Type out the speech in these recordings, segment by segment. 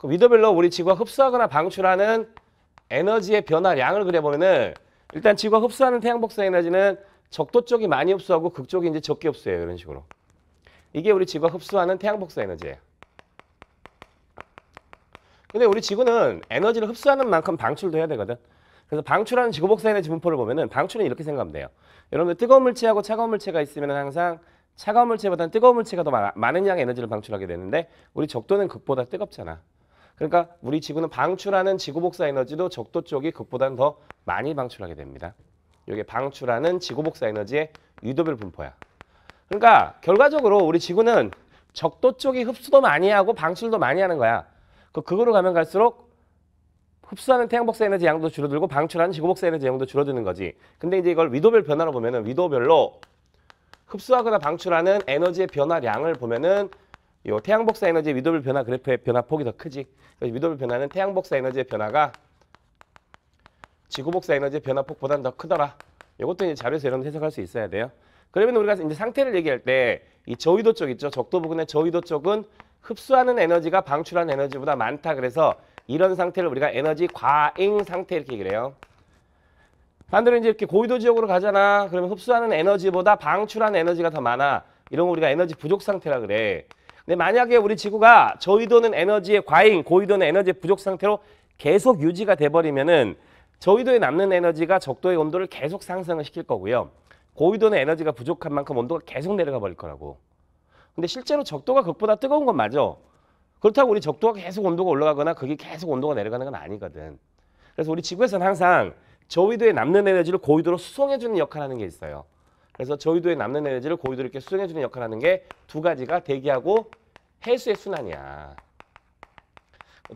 그 위더별로 우리 지구가 흡수하거나 방출하는 에너지의 변화량을 그려보면은 일단 지구가 흡수하는 태양복사 에너지는 적도 쪽이 많이 흡수하고 극쪽이 이제 적게 흡수해요. 이런 식으로. 이게 우리 지구가 흡수하는 태양복사 에너지예요. 근데 우리 지구는 에너지를 흡수하는 만큼 방출도 해야 되거든. 그래서 방출하는 지구복사 에너지 분포를 보면은 방출은 이렇게 생각하면 돼요. 여러분들 뜨거운 물체하고 차가운 물체가 있으면 항상 차가운 물체보다는 뜨거운 물체가 더 많은 양의 에너지를 방출하게 되는데 우리 적도는 극보다 뜨겁잖아. 그러니까 우리 지구는 방출하는 지구복사 에너지도 적도 쪽이 극보다는 더 많이 방출하게 됩니다. 이게 방출하는 지구복사 에너지의 유도별 분포야. 그러니까 결과적으로 우리 지구는 적도 쪽이 흡수도 많이 하고 방출도 많이 하는 거야. 그 극으로 가면 갈수록 흡수하는 태양복사 에너지 양도 줄어들고 방출하는 지구복사 에너지 양도 줄어드는 거지. 근데 이제 이걸 위도별 변화로 보면은 위도별로 흡수하거나 방출하는 에너지의 변화량을 보면은 요 태양 복사 에너지 위도별 변화 그래프의 변화 폭이 더 크지. 그래서 위도별 변화는 태양 복사 에너지의 변화가 지구 복사 에너지의 변화 폭보다는 더 크더라. 이것도 이제 자료에서 여러분 해석할 수 있어야 돼요. 그러면 우리가 이제 상태를 얘기할 때 이 저위도 쪽 있죠. 적도 부근의 저위도 쪽은 흡수하는 에너지가 방출한 에너지보다 많다. 그래서 이런 상태를 우리가 에너지 과잉 상태 이렇게 얘기 해요. 반대로 이제 이렇게 고위도 지역으로 가잖아. 그러면 흡수하는 에너지보다 방출한 에너지가 더 많아. 이런 거 우리가 에너지 부족 상태라 그래. 근데 만약에 우리 지구가 저위도는 에너지의 과잉, 고위도는 에너지의 부족 상태로 계속 유지가 돼버리면은 저위도에 남는 에너지가 적도의 온도를 계속 상승을 시킬 거고요. 고위도는 에너지가 부족한 만큼 온도가 계속 내려가 버릴 거라고. 근데 실제로 적도가 극보다 뜨거운 건 맞아. 그렇다고 우리 적도가 계속 온도가 올라가거나 그게 계속 온도가 내려가는 건 아니거든. 그래서 우리 지구에서는 항상 저위도에 남는 에너지를 고위도로 수송해주는 역할을 하는 게 있어요. 그래서 저희도에 남는 에너지를 고위도로 이렇게 수정해주는 역할을 하는 게 두 가지가 대기하고 해수의 순환이야.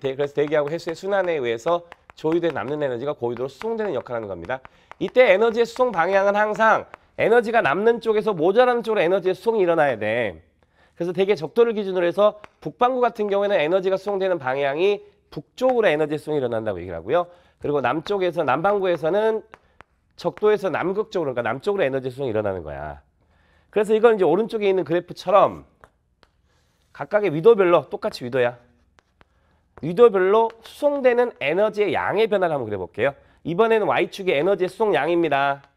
그래서 대기하고 해수의 순환에 의해서 저희도에 남는 에너지가 고위도로 수송되는 역할을 하는 겁니다. 이때 에너지의 수송 방향은 항상 에너지가 남는 쪽에서 모자라는 쪽으로 에너지의 수송이 일어나야 돼. 그래서 대개 적도를 기준으로 해서 북반구 같은 경우에는 에너지가 수송되는 방향이 북쪽으로 에너지 수송이 일어난다고 얘기를 하고요. 그리고 남쪽에서 남반구에서는 적도에서 남극적으로 그러니까 남쪽으로 에너지 수송이 일어나는 거야. 그래서 이건 이제 오른쪽에 있는 그래프처럼 각각의 위도별로 똑같이 위도야. 위도별로 수송되는 에너지의 양의 변화를 한번 그려볼게요. 이번에는 y 축의 에너지의 수송량입니다.